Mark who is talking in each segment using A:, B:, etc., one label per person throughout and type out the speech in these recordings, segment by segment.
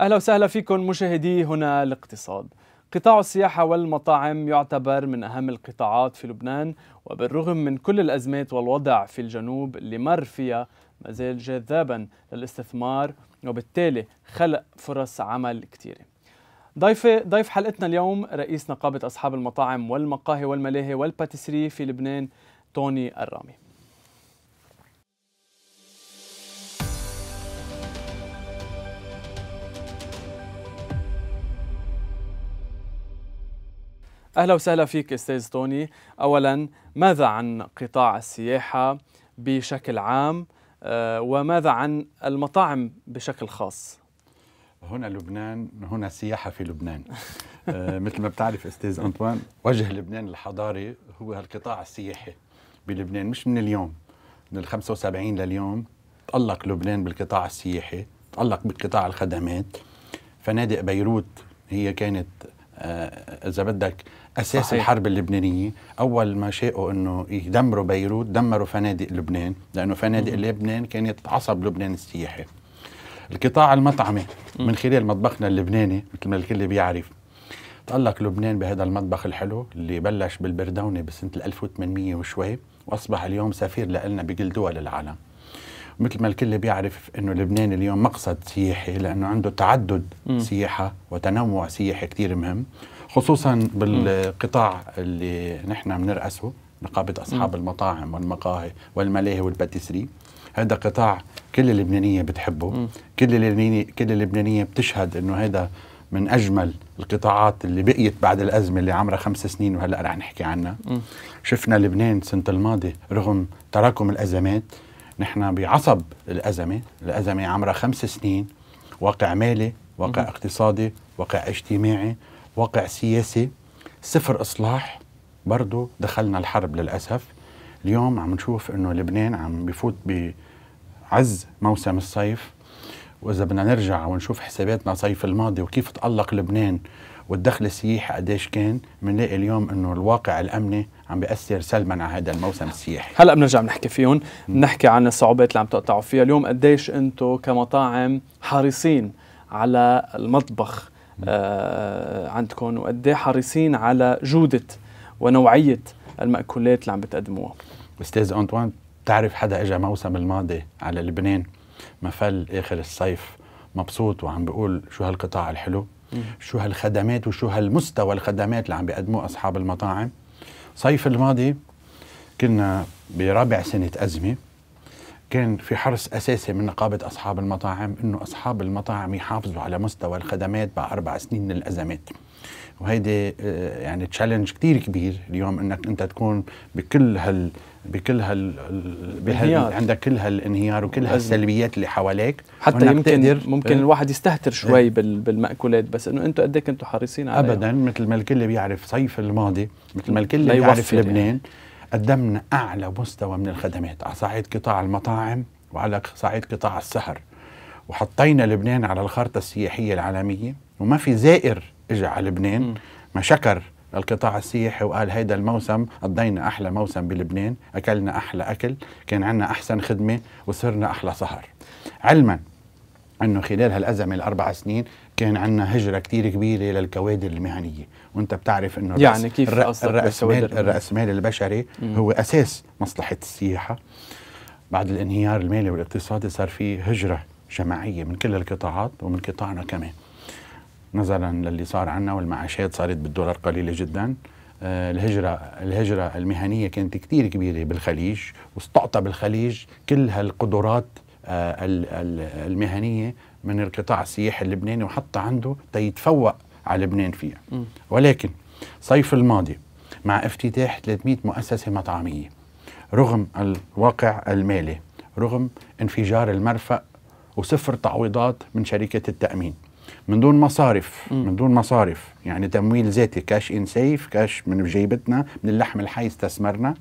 A: أهلا وسهلا فيكم مشاهدي هنا الاقتصاد قطاع السياحة والمطاعم يعتبر من أهم القطاعات في لبنان وبالرغم من كل الأزمات والوضع في الجنوب اللي مر فيها ما زال جذابا للاستثمار وبالتالي خلق فرص عمل كثيره ضيف ضيف حلقتنا اليوم رئيس نقابة أصحاب المطاعم والمقاهي والملاهي والباتيسري في لبنان توني الرامي أهلا وسهلا فيك أستاذ توني أولا ماذا عن قطاع السياحة بشكل عام آه، وماذا عن المطاعم بشكل
B: خاص هنا لبنان هنا سياحة في لبنان آه، مثل ما بتعرف أستاذ أنطوان وجه لبنان الحضاري هو القطاع السياحي بلبنان مش من اليوم من ال 75 لليوم تألق لبنان بالقطاع السياحي تألق بقطاع الخدمات فنادق بيروت هي كانت آه، اذا بدك اساس صحيح. الحرب اللبنانيه اول ما شاءوا انه يدمروا بيروت دمروا فنادق لبنان لانه فنادق م. لبنان كانت عصب لبنان السياحي القطاع المطعمي من خلال مطبخنا اللبناني مثل ما الكل بيعرف تألق لبنان بهذا المطبخ الحلو اللي بلش بالبردونة بسنة 1800 وشوي وأصبح اليوم سفير لنا بكل دول العالم مثل ما الكل بيعرف انه لبنان اليوم مقصد سياحي لانه عنده تعدد م. سياحه وتنوع سياحي كثير مهم خصوصا بالقطاع اللي نحن بنرأسه نقابه اصحاب م. المطاعم والمقاهي والملاهي والباتيسري هذا قطاع كل اللبنانيه بتحبه م. كل اللبنانيه كل اللبنانيه بتشهد انه هذا من اجمل القطاعات اللي بقيت بعد الازمه اللي عمرها خمس سنين وهلا رح نحكي عنها م. شفنا لبنان السنه الماضيه رغم تراكم الازمات نحن بعصب الأزمة الأزمة عمرها خمس سنين واقع مالي واقع اقتصادي واقع اجتماعي واقع سياسي صفر إصلاح برضه دخلنا الحرب للأسف اليوم عم نشوف انه لبنان عم بفوت بعز موسم الصيف واذا بدنا نرجع ونشوف حساباتنا صيف الماضي وكيف تألق لبنان والدخل السياحي قديش كان بنلاقي اليوم انه الواقع الامني عم بياثر سلبا على هذا الموسم السياحي
A: هلا بنرجع بنحكي فيهم بنحكي عن الصعوبات اللي عم تقطعوا فيها اليوم قديش انتم كمطاعم حريصين على المطبخ آه عندكم وقد إيه حريصين
B: على جوده ونوعيه المأكولات اللي عم بتقدموها استاذ انطوان بتعرف حدا اجى موسم الماضي على لبنان مفل اخر الصيف مبسوط وعم بيقول شو هالقطاع الحلو شو هالخدمات وشو هالمستوى الخدمات اللي عم بيقدموه أصحاب المطاعم صيف الماضي كنا برابع سنة أزمة كان في حرص اساسي من نقابه اصحاب المطاعم انه اصحاب المطاعم يحافظوا على مستوى الخدمات بعد اربع سنين من الازمات. وهيدي آه، يعني تشالنج كتير كبير اليوم انك انت تكون بكل هال بكل هال بهال عندك كل هالانهيار وكل هالسلبيات اللي حواليك حتى يمكن ممكن آه، الواحد يستهتر شوي اه بالمأكولات بس انه انتم قد ايه كنتوا حريصين عليها ابدا مثل ما الكل بيعرف صيف الماضي مثل ما الكل بيعرف يعني. لبنان يعني. قدمنا أعلى مستوى من الخدمات على صعيد قطاع المطاعم وعلى صعيد قطاع السهر وحطينا لبنان على الخارطة السياحية العالمية وما في زائر إجا على لبنان ما شكر القطاع السياحي وقال هيدا الموسم قضينا أحلى موسم بلبنان أكلنا أحلى أكل كان عندنا أحسن خدمة وصرنا أحلى سهر علما أنه خلال هالأزمة الأربع سنين كان عندنا هجرة كثير كبيرة للكوادر المهنية وانت بتعرف انه يعني كيف مال الراس مال البشري مم. هو اساس مصلحة السياحة بعد الانهيار المالي والاقتصادي صار في هجرة جماعية من كل القطاعات ومن قطاعنا كمان نظرا للي صار عنا والمعاشات صارت بالدولار قليلة جدا آه، الهجرة الهجرة المهنية كانت كتير كبيرة بالخليج واستعطى بالخليج كل هالقدرات آه، المهنية من القطاع السياحي اللبناني وحتى عنده تيتفوق على لبنان فيها م. ولكن صيف الماضي مع افتتاح 300 مؤسسة مطعمية رغم الواقع المالي رغم انفجار المرفأ وصفر تعويضات من شركة التأمين من دون مصارف م. من دون مصارف يعني تمويل ذاتي كاش ان سيف كاش من جيبتنا من اللحم الحي استثمرنا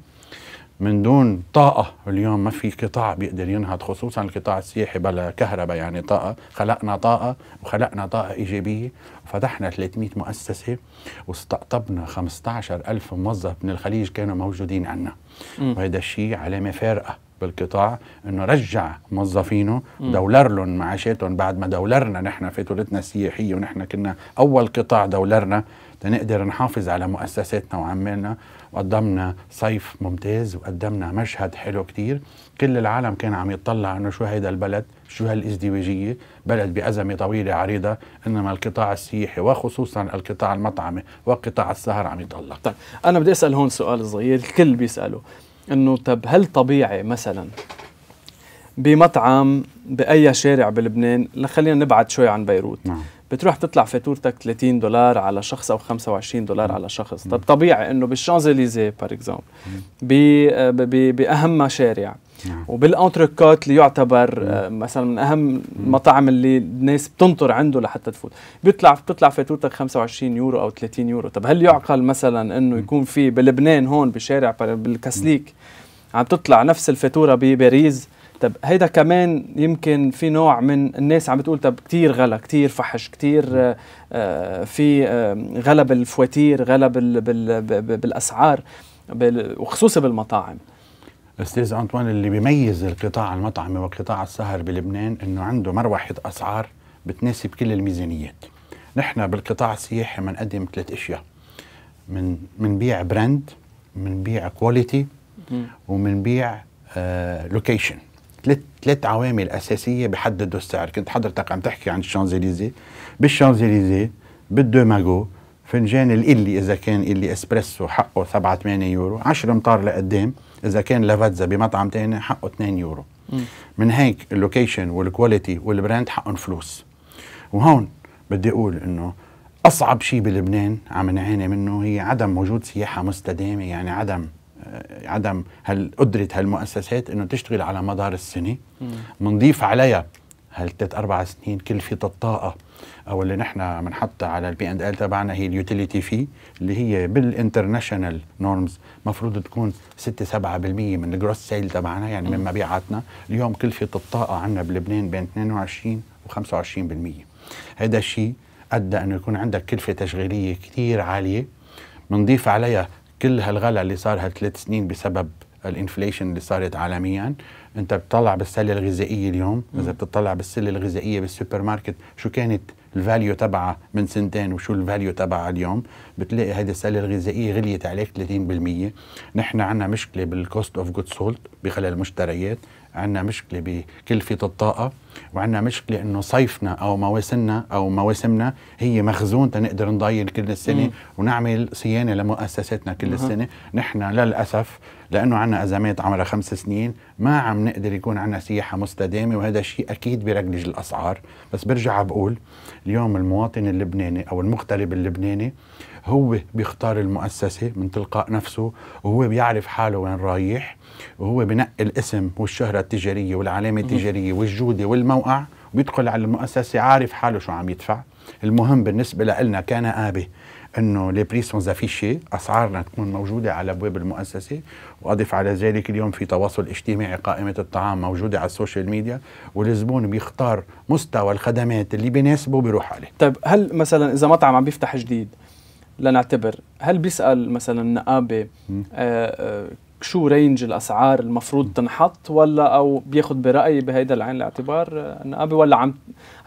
B: من دون طاقة اليوم ما في قطاع بيقدر ينهض خصوصا القطاع السياحي بلا كهرباء يعني طاقة خلقنا طاقة وخلقنا طاقة إيجابية وفتحنا 300 مؤسسة واستقطبنا 15 ألف موظف من الخليج كانوا موجودين عنا وهذا الشيء علامة فارقة بالقطاع انه رجع موظفينه دولر لهم معاشاتهم بعد ما دولرنا نحن فاتورتنا السياحيه ونحن كنا اول قطاع دولرنا تنقدر نحافظ على مؤسساتنا وعمالنا وقدمنا صيف ممتاز وقدمنا مشهد حلو كتير كل العالم كان عم يتطلع انه شو هيدا البلد شو هالازدواجية بلد بأزمة طويلة عريضة إنما القطاع السياحي وخصوصا القطاع المطعمي وقطاع السهر عم يتطلع طيب أنا بدي أسأل هون سؤال صغير الكل بيسأله إنه طب هل طبيعي
A: مثلا بمطعم بأي شارع بلبنان خلينا نبعد شوي عن بيروت نعم. بتروح تطلع فاتورتك 30 دولار على شخص او 25 دولار على شخص طب طبيعي انه بالشانزليزي بار اكزومبل آه، باهم مشاريع نعم. وبالانتركوت اللي يعتبر آه، مثلا من اهم المطاعم اللي الناس بتنطر عنده لحتى تفوت بيطلع بتطلع فاتورتك 25 يورو او 30 يورو طب هل يعقل مثلا انه يكون في بلبنان هون بشارع بالكسليك عم تطلع نفس الفاتوره بباريس طب هيدا كمان يمكن في نوع من الناس عم بتقول طب كتير غلا كتير فحش كتير آه، آه، في آه، غلب الفواتير غلب
B: بالاسعار وخصوصا بالمطاعم استاذ انطوان اللي بيميز القطاع المطعمي وقطاع السهر بلبنان انه عنده مروحه اسعار بتناسب كل الميزانيات نحن بالقطاع السياحي بنقدم ثلاث اشياء من منبيع براند منبيع كواليتي ومنبيع لوكيشن ثلاث ثلاث عوامل اساسيه بحددوا السعر، كنت حضرتك عم تحكي عن الشانزليزي بالشانزليزي بالدو ماجو فنجان الإلي إذا كان إلي إسبريسو حقه 7 8 يورو 10 أمتار لقدام إذا كان لافاتزا بمطعم ثاني حقه 2 يورو م. من هيك اللوكيشن والكواليتي والبراند حقهم فلوس وهون بدي أقول إنه أصعب شيء بلبنان عم نعاني منه هي عدم وجود سياحة مستدامة يعني عدم آه، عدم هل قدرت هالمؤسسات انه تشتغل على مدار السنه بنضيف عليها هالثلاث اربع سنين كلفه الطاقه او اللي نحن بنحطها على البي اند ال تبعنا هي اليوتيليتي في اللي هي بالانترناشونال نورمز مفروض تكون 6 7% من الجروس سيل تبعنا يعني من مبيعاتنا اليوم كلفه الطاقه عندنا بلبنان بين 22 و 25% هذا الشيء ادى انه يكون عندك كلفه تشغيليه كثير عاليه بنضيف عليها كل هالغلا اللي صار هالثلاث سنين بسبب الانفليشن اللي صارت عالميا انت بتطلع بالسله الغذائيه اليوم م. اذا بتطلع بالسله الغذائيه بالسوبر ماركت شو كانت الفاليو تبعها من سنتين وشو الفاليو تبعها اليوم بتلاقي هذه السله الغذائيه غليت عليك 30% نحن عندنا مشكله بالكوست اوف جود سولت بخلال المشتريات عندنا مشكله بكلفه الطاقه وعندنا مشكله انه صيفنا او مواسمنا او مواسمنا هي مخزون تنقدر نضاين كل السنه مم. ونعمل صيانه لمؤسساتنا كل مم. السنه نحن للاسف لانه عندنا ازمات عمرها خمس سنين ما عم نقدر يكون عندنا سياحه مستدامه وهذا الشيء اكيد بيرجلج الاسعار بس برجع بقول اليوم المواطن اللبناني او المغترب اللبناني هو بيختار المؤسسة من تلقاء نفسه وهو بيعرف حاله وين رايح وهو بنقي الاسم والشهرة التجارية والعلامة التجارية والجودة والموقع وبيدخل على المؤسسة عارف حاله شو عم يدفع المهم بالنسبة لنا كان آبه انه لي بري سون زافيشي اسعارنا تكون موجوده على ابواب المؤسسه واضف على ذلك اليوم في تواصل اجتماعي قائمه الطعام موجوده على السوشيال ميديا والزبون بيختار مستوى الخدمات اللي بيناسبه بيروح عليه. طيب هل مثلا اذا مطعم عم بيفتح جديد لنعتبر
A: هل بيسال مثلا النقابه آه، آه، شو رينج الاسعار المفروض تنحط ولا او بياخذ برايي بهيدا العين الاعتبار النقابه آه، ولا عم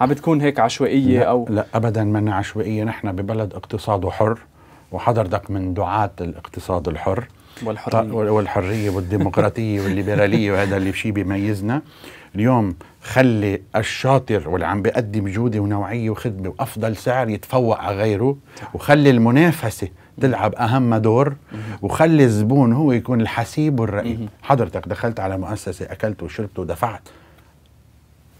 A: عم بتكون هيك عشوائيه لا او
B: لا ابدا ما عشوائيه نحن ببلد اقتصاده حر وحضرتك من دعاة الاقتصاد الحر والحريه والحريه والديمقراطيه والليبراليه وهذا اللي شيء بيميزنا اليوم خلي الشاطر واللي عم بيقدم جوده ونوعيه وخدمه وافضل سعر يتفوق على غيره وخلي المنافسه تلعب اهم دور وخلي الزبون هو يكون الحسيب والرقيب حضرتك دخلت على مؤسسه اكلت وشربت ودفعت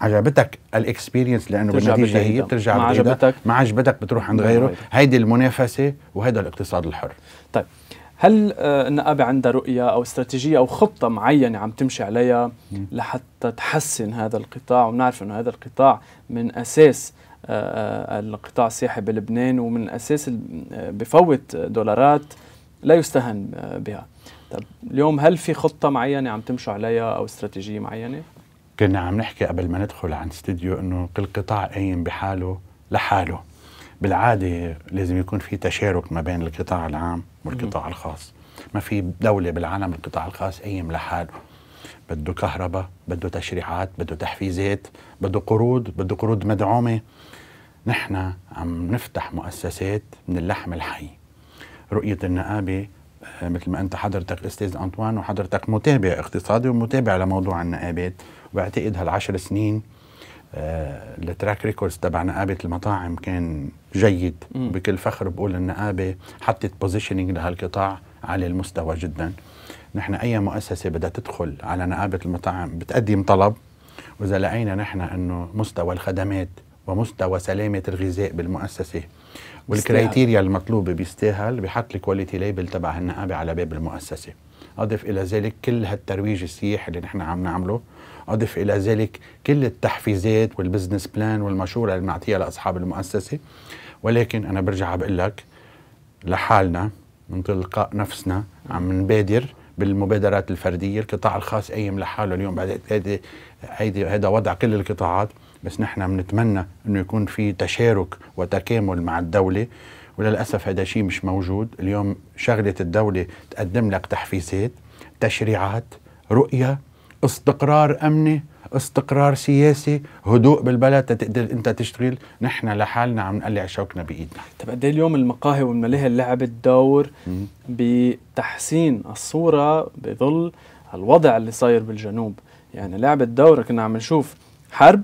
B: عجبتك الاكسبيرينس لانه بالنتيجه هي بترجع ما عجبتك ما عجبتك بتروح عند غيره هيدي المنافسه وهذا الاقتصاد الحر
A: طيب هل النقابة آه، عندها رؤية أو استراتيجية أو خطة معينة عم تمشي عليها لحتى تحسن هذا القطاع ونعرف أنه هذا القطاع من أساس آه، آه، القطاع السياحي بلبنان ومن أساس بفوت دولارات لا يستهان بها طب اليوم هل في خطة معينة عم تمشوا عليها أو استراتيجية معينة؟
B: كنا عم نحكي قبل ما ندخل عن استديو أنه كل قطاع قايم بحاله لحاله بالعادة لازم يكون في تشارك ما بين القطاع العام والقطاع الخاص ما في دولة بالعالم القطاع الخاص قايم لحاله بده كهرباء بده تشريعات بده تحفيزات بده قروض بده قروض مدعومة نحن عم نفتح مؤسسات من اللحم الحي رؤية النقابة آه، مثل ما انت حضرتك استاذ انطوان وحضرتك متابع اقتصادي ومتابع لموضوع النقابات وبعتقد هالعشر سنين التراك ريكوردز تبع نقابه المطاعم كان جيد م. بكل فخر بقول النقابه حطت بوزيشننج لهالقطاع على المستوى جدا نحن اي مؤسسه بدها تدخل على نقابه المطاعم بتقدم طلب واذا لقينا نحن انه مستوى الخدمات ومستوى سلامه الغذاء بالمؤسسه والكريتيريا المطلوبه بيستاهل بحط الكواليتي ليبل تبع النقابه على باب المؤسسه أضف إلى ذلك كل هالترويج السياحي اللي نحن عم نعمله أضف إلى ذلك كل التحفيزات والبزنس بلان والمشورة اللي بنعطيها لأصحاب المؤسسة ولكن أنا برجع بقول لك لحالنا من تلقاء نفسنا عم نبادر بالمبادرات الفرديه، القطاع الخاص قايم لحاله اليوم بعد هيدي هيدي هذا وضع كل القطاعات، بس نحن بنتمنى انه يكون في تشارك وتكامل مع الدوله وللاسف هذا شيء مش موجود اليوم شغله الدوله تقدم لك تحفيزات تشريعات رؤيه استقرار امني استقرار سياسي هدوء بالبلد تقدر انت تشتغل نحن لحالنا عم نقلع شوكنا بايدنا طب قد إيه اليوم المقاهي والملاهي لعبت دور
A: بتحسين الصوره بظل الوضع اللي صاير بالجنوب يعني لعبت دور كنا عم نشوف حرب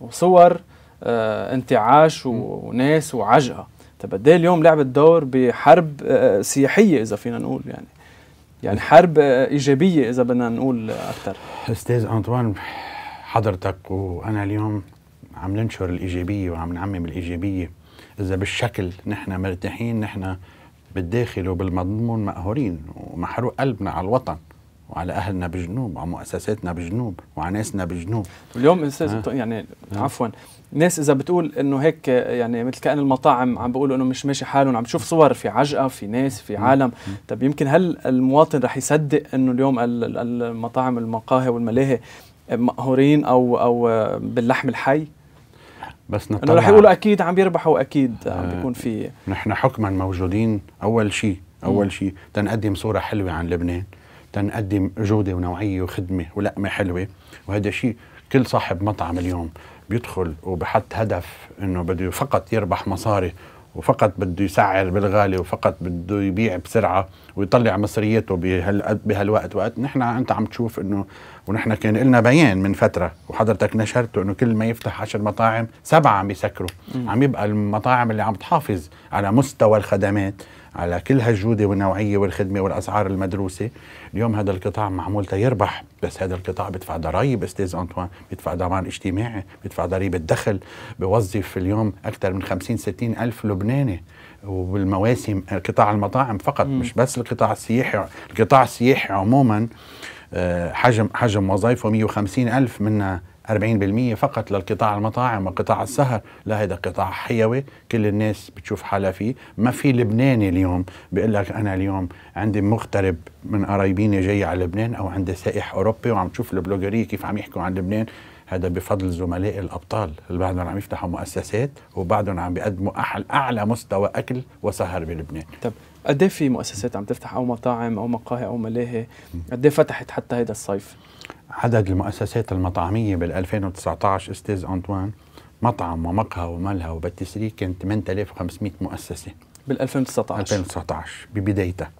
A: وصور آه انتعاش وناس وعجقه طب قد اليوم لعبت دور بحرب آه، آه، سياحيه اذا فينا نقول يعني يعني حرب آه، ايجابيه اذا بدنا نقول اكثر
B: استاذ انطوان حضرتك وانا اليوم عم ننشر الايجابيه وعم نعمم الايجابيه اذا بالشكل نحن مرتاحين نحن بالداخل وبالمضمون مقهورين ومحروق قلبنا على الوطن وعلى اهلنا بجنوب وعلى مؤسساتنا بجنوب وعلى ناسنا بجنوب
A: اليوم استاذ يعني عفوا
B: ناس اذا بتقول
A: انه هيك يعني مثل كان المطاعم عم بيقولوا انه مش ماشي حالهم عم بشوف صور في عجقه في ناس في عالم طب يمكن هل المواطن رح يصدق انه اليوم المطاعم المقاهي والملاهي مقهورين او او باللحم الحي
B: بس نطلع انه رح يقولوا اكيد عم يربحوا اكيد آه، عم بيكون في نحن حكما موجودين اول شيء اول شيء تنقدم صوره حلوه عن لبنان تنقدم جوده ونوعيه وخدمه ولقمه حلوه وهذا شيء كل صاحب مطعم اليوم بيدخل وبحط هدف انه بده فقط يربح مصاري وفقط بده يسعر بالغالي وفقط بده يبيع بسرعه ويطلع مصرياته بهال بهالوقت وقت نحن انت عم تشوف انه ونحن كان لنا بيان من فتره وحضرتك نشرته انه كل ما يفتح عشر مطاعم سبعه عم يسكروا عم يبقى المطاعم اللي عم تحافظ على مستوى الخدمات على كل هالجوده والنوعيه والخدمه والاسعار المدروسه اليوم هذا القطاع معمول تيربح بس هذا القطاع بدفع ضرائب استاذ انطوان بدفع ضمان اجتماعي بدفع ضريبه دخل بوظف اليوم اكثر من 50 60 الف لبناني وبالمواسم قطاع المطاعم فقط مش بس القطاع السياحي القطاع السياحي عموما آه، حجم حجم وظائفه 150 ألف منها 40% فقط للقطاع المطاعم وقطاع السهر لا هذا قطاع حيوي كل الناس بتشوف حالها فيه ما في لبناني اليوم بيقول لك انا اليوم عندي مغترب من قرايبيني جاي على لبنان او عندي سائح اوروبي وعم تشوف البلوجريه كيف عم يحكوا عن لبنان هذا بفضل زملاء الابطال اللي بعدهم عم يفتحوا مؤسسات وبعدهم عم بيقدموا احلى اعلى مستوى اكل وسهر بلبنان طب قد إيه في مؤسسات عم تفتح او مطاعم او مقاهي او ملاهي قد إيه فتحت حتى هذا الصيف عدد المؤسسات المطعميه بال 2019 استاذ انطوان مطعم ومقهى وملهى وباتيسري كان 8500 مؤسسه بال 2019 2019 ببدايتها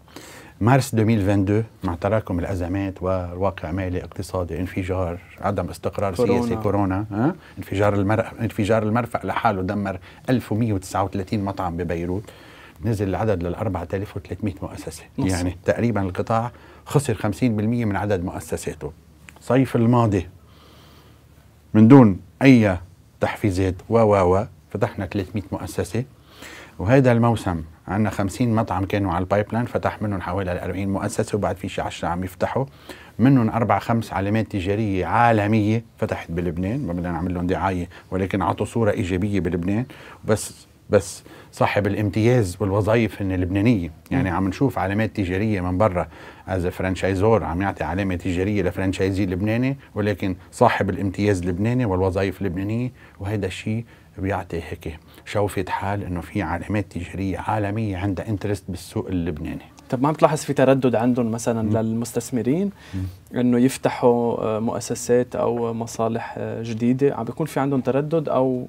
B: مارس 2022 مع تراكم الازمات والواقع مالي اقتصادي انفجار عدم استقرار كورونا. سياسي كورونا أه؟ انفجار المر... انفجار المرفأ لحاله دمر 1139 مطعم ببيروت نزل العدد لل 4300 مؤسسه نص. يعني تقريبا القطاع خسر 50% من عدد مؤسساته صيف الماضي من دون أي تحفيزات و و و فتحنا 300 مؤسسة وهذا الموسم عندنا 50 مطعم كانوا على البايب لاين فتح منهم حوالي 40 مؤسسة وبعد في شي 10 عم يفتحوا منهم أربع خمس علامات تجارية عالمية فتحت بلبنان ما بدنا نعمل لهم دعاية ولكن عطوا صورة إيجابية بلبنان بس بس صاحب الامتياز والوظائف اللبنانيه يعني عم نشوف علامات تجاريه من برا از فرانشايزور عم يعطي علامه تجاريه لفرانشايزي لبناني ولكن صاحب الامتياز اللبناني والوظائف اللبنانيه وهذا الشيء بيعطي هيك شوفة حال انه في علامات تجاريه عالميه عندها انترست بالسوق اللبناني طب ما بتلاحظ في تردد عندهم مثلا م. للمستثمرين م. انه يفتحوا
A: آه، مؤسسات او مصالح آه، جديده عم بيكون في عندهم تردد او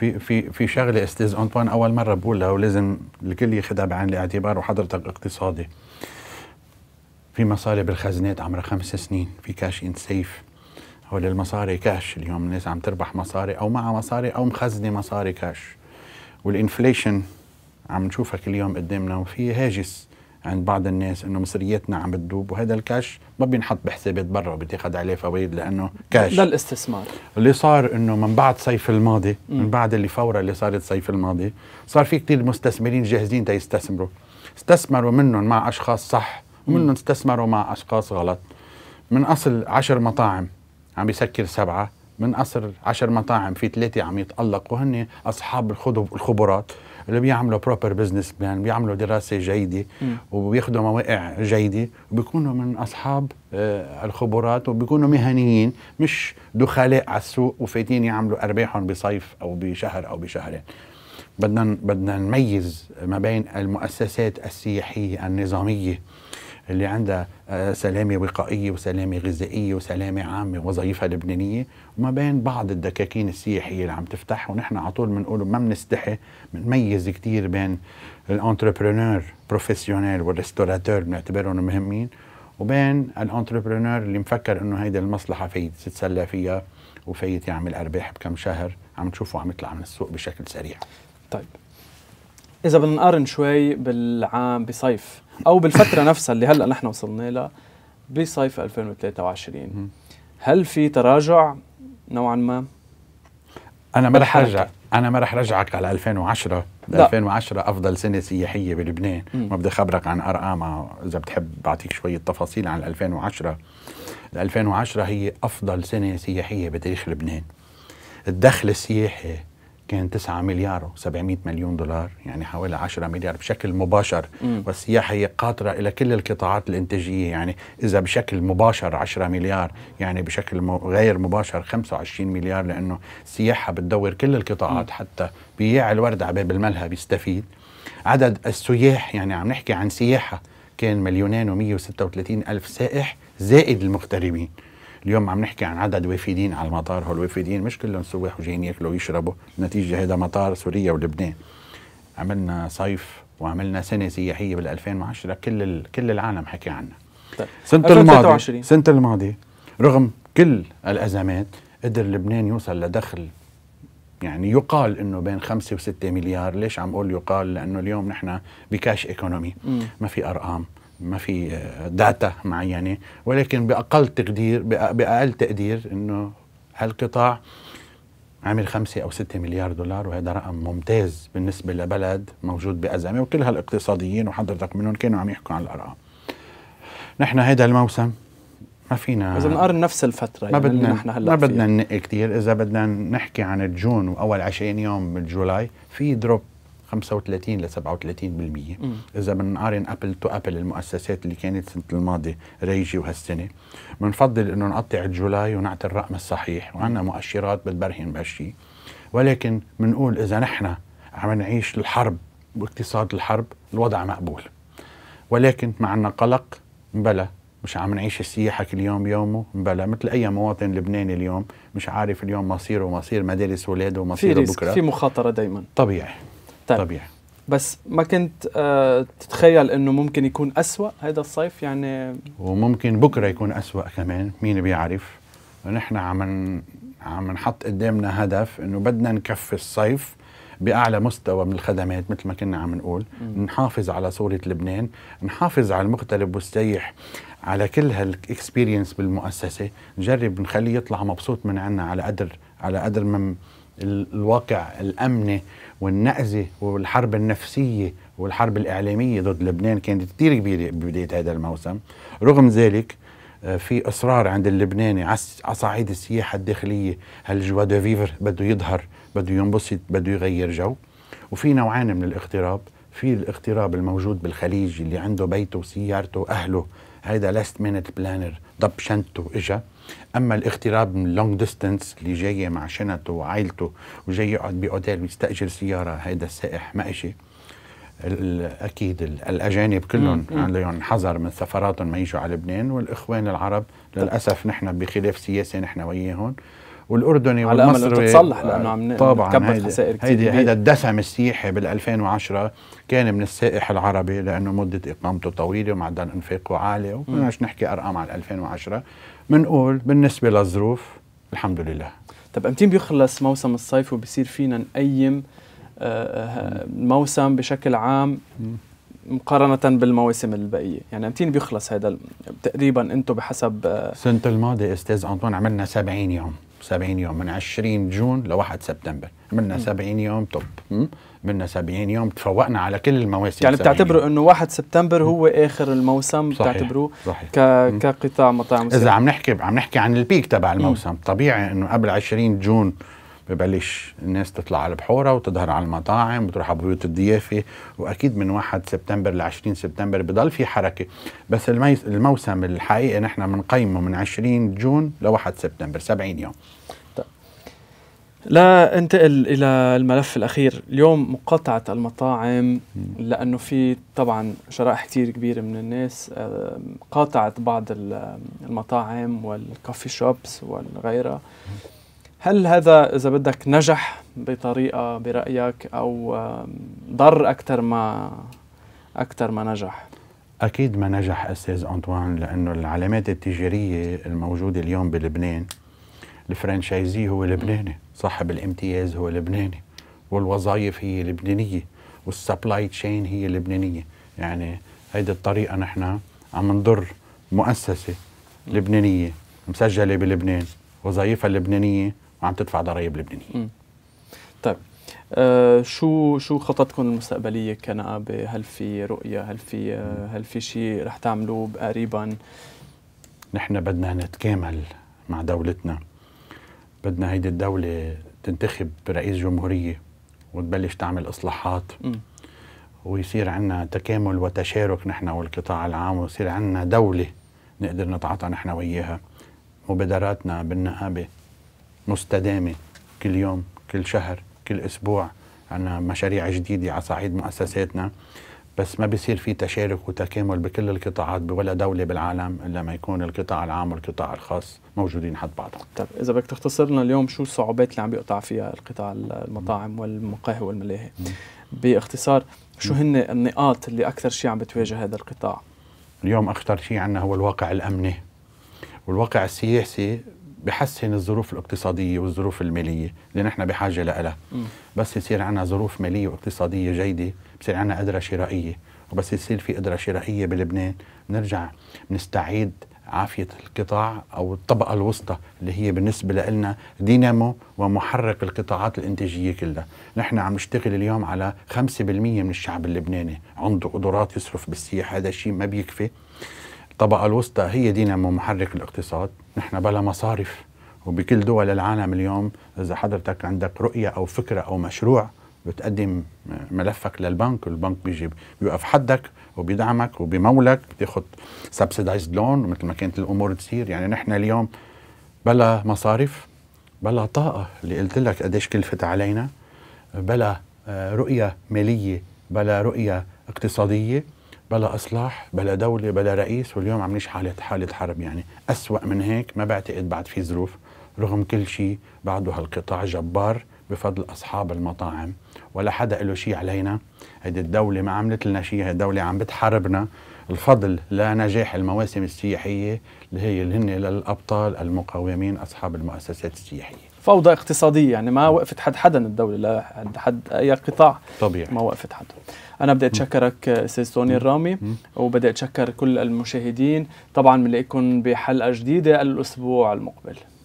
B: في في في شغله استاذ انطوان اول مره بقولها ولازم الكل ياخذها بعين الاعتبار وحضرتك اقتصادي في مصاري بالخزنات عمرها خمس سنين في كاش ان سيف هول المصاري كاش اليوم الناس عم تربح مصاري او مع مصاري او مخزنه مصاري كاش والانفليشن عم نشوفها كل يوم قدامنا وفي هاجس عند بعض الناس انه مصرياتنا عم بتذوب وهذا الكاش ما بينحط بحسابات برا وبتاخذ عليه فوائد لانه كاش للاستثمار اللي صار انه من بعد صيف الماضي م. من بعد اللي فورة اللي صارت صيف الماضي صار في كثير مستثمرين جاهزين تيستثمروا استثمروا منهم مع اشخاص صح ومنهم استثمروا مع اشخاص غلط من اصل عشر مطاعم عم يسكر سبعه من اصل عشر مطاعم في ثلاثه عم يتالقوا هن اصحاب الخبرات اللي بيعملوا بروبر بزنس بلان بيعملوا دراسه جيده وبياخذوا مواقع جيده وبيكونوا من اصحاب آه، الخبرات وبيكونوا مهنيين مش دخلاء على السوق وفايتين يعملوا ارباحهم بصيف او بشهر او بشهرين بدنا بدنا نميز ما بين المؤسسات السياحيه النظاميه اللي عندها آه، سلامه وقائيه وسلامه غذائيه وسلامه عامه وظائفها لبنانيه وما بين بعض الدكاكين السياحيه اللي عم تفتح ونحن على طول بنقول ما بنستحي بنميز كثير بين الانتربرونور بروفيسيونيل والريستوراتور بنعتبرهم مهمين وبين الانتربرونور اللي مفكر انه هيدي المصلحه فايت تتسلى فيها وفايت يعمل ارباح بكم شهر عم تشوفوا عم يطلع من السوق بشكل سريع. طيب اذا بدنا نقارن شوي
A: بالعام بصيف او بالفتره نفسها اللي هلا نحن وصلنا لها بصيف 2023 هل في تراجع نوعا ما
B: انا ما رح ارجع انا ما رح رجعك على 2010 لا. 2010 افضل سنه سياحيه بلبنان ما بدي خبرك عن ارقامها اذا بتحب بعطيك شويه تفاصيل عن 2010 2010 هي افضل سنه سياحيه بتاريخ لبنان الدخل السياحي كان 9 مليار و700 مليون دولار يعني حوالي 10 مليار بشكل مباشر والسياحه هي قاطره الى كل القطاعات الانتاجيه يعني اذا بشكل مباشر 10 مليار يعني بشكل غير مباشر 25 مليار لانه السياحه بتدور كل القطاعات مم. حتى بياع الورد على باب الملهى بيستفيد عدد السياح يعني عم نحكي عن سياحه كان مليونين و136 الف سائح زائد المغتربين اليوم عم نحكي عن عدد وافدين على المطار الوافدين مش كلهم سواح وجايين ياكلوا ويشربوا نتيجه هذا مطار سوريا ولبنان عملنا صيف وعملنا سنه سياحيه بال 2010 كل كل العالم حكي عنها طيب. سنه الماضي سنه الماضي رغم كل الازمات قدر لبنان يوصل لدخل يعني يقال انه بين 5 و6 مليار ليش عم اقول يقال لانه اليوم نحن بكاش ايكونومي ما في ارقام ما في داتا آه، معينه يعني. ولكن باقل تقدير باقل تقدير انه هالقطاع عامل خمسة أو ستة مليار دولار وهذا رقم ممتاز بالنسبة لبلد موجود بأزمة وكل هالاقتصاديين وحضرتك منهم كانوا عم يحكوا عن الأرقام نحن هذا الموسم ما فينا اذا بنقارن
A: نفس الفتره ما يعني بدنا نحن هلا ما بدنا
B: ننقي كثير اذا بدنا نحكي عن الجون واول 20 يوم من جولاي في دروب 35 ل 37% اذا بنقارن ابل تو ابل المؤسسات اللي كانت السنه الماضيه ريجي وهالسنه بنفضل انه نقطع جولاي ونعطي الرقم الصحيح وعندنا مؤشرات بتبرهن بهالشيء ولكن بنقول اذا نحن عم نعيش الحرب واقتصاد الحرب الوضع مقبول ولكن ما عندنا قلق بلا مش عم نعيش السياحة كل يوم يومه بلا مثل أي مواطن لبناني اليوم مش عارف اليوم مصيره ومصير مدارس ولاده ومصيره بكرة في مخاطرة دايما طبيعي طيب. طبيعي
A: بس ما كنت آه، تتخيل انه ممكن يكون أسوأ هذا الصيف يعني
B: وممكن بكره يكون أسوأ كمان مين بيعرف نحن عم عم نحط قدامنا هدف انه بدنا نكفي الصيف باعلى مستوى من الخدمات مثل ما كنا عم نقول م. نحافظ على صوره لبنان نحافظ على المغترب والسيح على كل هالاكسبيرينس بالمؤسسه نجرب نخليه يطلع مبسوط من عنا على قدر على قدر ما الواقع الامني والنأزة والحرب النفسية والحرب الإعلامية ضد لبنان كانت كثير كبيرة ببداية هذا الموسم رغم ذلك آه، في اصرار عند اللبناني على صعيد السياحه الداخليه هالجوا دو فيفر بده يظهر بده ينبسط بده يغير جو وفي نوعان من الاغتراب في الاغتراب الموجود بالخليج اللي عنده بيته وسيارته واهله هيدا لاست مينت بلانر ضب شنطته اجا اما الاغتراب من لونج ديستنس اللي جايه مع شنته وعائلته وجاي يقعد باوتيل ويستاجر سياره هيدا السائح ما اشي اكيد الاجانب كلهم عليهم حذر من سفراتهم ما يجوا على لبنان والاخوان العرب للاسف نحن بخلاف سياسي نحن وياهم والاردني على امل تتصلح لانه آه، عم طبعا خسائر كثير هيدي هيدا الدسم السياحي بال 2010 كان من السائح العربي لانه مده اقامته طويله ومعدل انفاقه عالي وما نحكي ارقام على 2010 بنقول بالنسبه للظروف الحمد لله طب امتين بيخلص موسم الصيف
A: وبصير فينا نقيم آه، آه، الموسم بشكل عام مقارنة بالمواسم البقية يعني امتين بيخلص هذا تقريبا انتم بحسب آه،
B: سنة الماضي استاذ انطون عملنا 70 يوم 70 يوم من 20 جون ل 1 سبتمبر عملنا 70 يوم توب منا 70 يوم تفوقنا على كل المواسم يعني بتعتبروا
A: انه 1 سبتمبر هو اخر الموسم بتعتبروه ك... كقطاع مطاعم اذا عم
B: نحكي عم نحكي عن البيك تبع الموسم م. طبيعي انه قبل 20 جون ببلش الناس تطلع على البحورة وتظهر على المطاعم وتروح على بيوت الضيافة وأكيد من 1 سبتمبر ل 20 سبتمبر بضل في حركة بس الموسم الحقيقي نحن بنقيمه من 20 جون ل 1 سبتمبر 70 يوم لا
A: انتقل الى الملف الاخير اليوم مقاطعه المطاعم لانه في طبعا شرائح كثير كبيره من الناس قاطعت بعض المطاعم والكوفي شوبس وغيرها هل هذا اذا بدك نجح بطريقه برايك او ضر اكثر ما
B: اكثر ما نجح اكيد ما نجح استاذ انطوان لانه العلامات التجاريه الموجوده اليوم بلبنان الفرنشايزي هو لبناني صاحب الامتياز هو لبناني والوظائف هي لبنانيه والسبلاي تشين هي لبنانيه يعني هيدي الطريقه نحن عم نضر مؤسسه لبنانيه مسجله بلبنان وظائفها لبنانيه وعم تدفع ضرائب لبنانيه طيب آه شو شو خططكم المستقبليه كنقابه هل في رؤيه هل في آه، هل في شيء رح تعملوه قريبا نحن بدنا نتكامل مع دولتنا بدنا هيدي الدولة تنتخب رئيس جمهورية وتبلش تعمل إصلاحات م. ويصير عندنا تكامل وتشارك نحن والقطاع العام ويصير عندنا دولة نقدر نتعاطى نحن وياها مبادراتنا بالنقابة مستدامة كل يوم كل شهر كل أسبوع عندنا مشاريع جديدة على صعيد مؤسساتنا بس ما بيصير في تشارك وتكامل بكل القطاعات بولا دولة بالعالم إلا ما يكون القطاع العام والقطاع الخاص موجودين حد بعضهم طيب إذا بدك تختصر لنا اليوم شو الصعوبات اللي عم بيقطع فيها القطاع
A: المطاعم والمقاهي والملاهي باختصار شو هن النقاط اللي أكثر شيء عم بتواجه هذا القطاع
B: اليوم أخطر شيء عندنا هو الواقع الأمني والواقع السياسي بحسن الظروف الاقتصادية والظروف المالية اللي نحن بحاجة لها بس يصير عندنا ظروف مالية واقتصادية جيدة بصير عندنا قدرة شرائية وبس يصير في قدرة شرائية بلبنان بنرجع بنستعيد عافية القطاع أو الطبقة الوسطى اللي هي بالنسبة لنا دينامو ومحرك القطاعات الإنتاجية كلها نحن عم نشتغل اليوم على 5% من الشعب اللبناني عنده قدرات يصرف بالسياحة هذا الشيء ما بيكفي الطبقة الوسطى هي دينامو محرك الاقتصاد نحن بلا مصارف وبكل دول العالم اليوم إذا حضرتك عندك رؤية أو فكرة أو مشروع بتقدم ملفك للبنك والبنك بيجي بيوقف حدك وبيدعمك وبمولك بتاخد سبسيدايزد لون مثل ما كانت الامور تصير يعني نحن اليوم بلا مصارف بلا طاقه اللي قلت لك قديش كلفت علينا بلا آه، رؤيه ماليه بلا رؤيه اقتصاديه بلا اصلاح بلا دوله بلا رئيس واليوم عم نعيش حاله حاله حرب يعني اسوا من هيك ما بعتقد بعد في ظروف رغم كل شيء بعده هالقطاع جبار بفضل أصحاب المطاعم ولا حدا له شيء علينا هيدي الدولة ما عملت لنا شيء هيدي الدولة عم بتحاربنا الفضل لنجاح المواسم السياحية اللي هي اللي هن للأبطال المقاومين أصحاب المؤسسات السياحية
A: فوضى اقتصادية
B: يعني ما وقفت حد
A: حدا الدولة لا حد, حد أي قطاع طبيعي ما وقفت حد أنا بدي أتشكرك أستاذ توني الرامي وبدي أتشكر كل المشاهدين طبعا بنلاقيكم بحلقة جديدة الأسبوع المقبل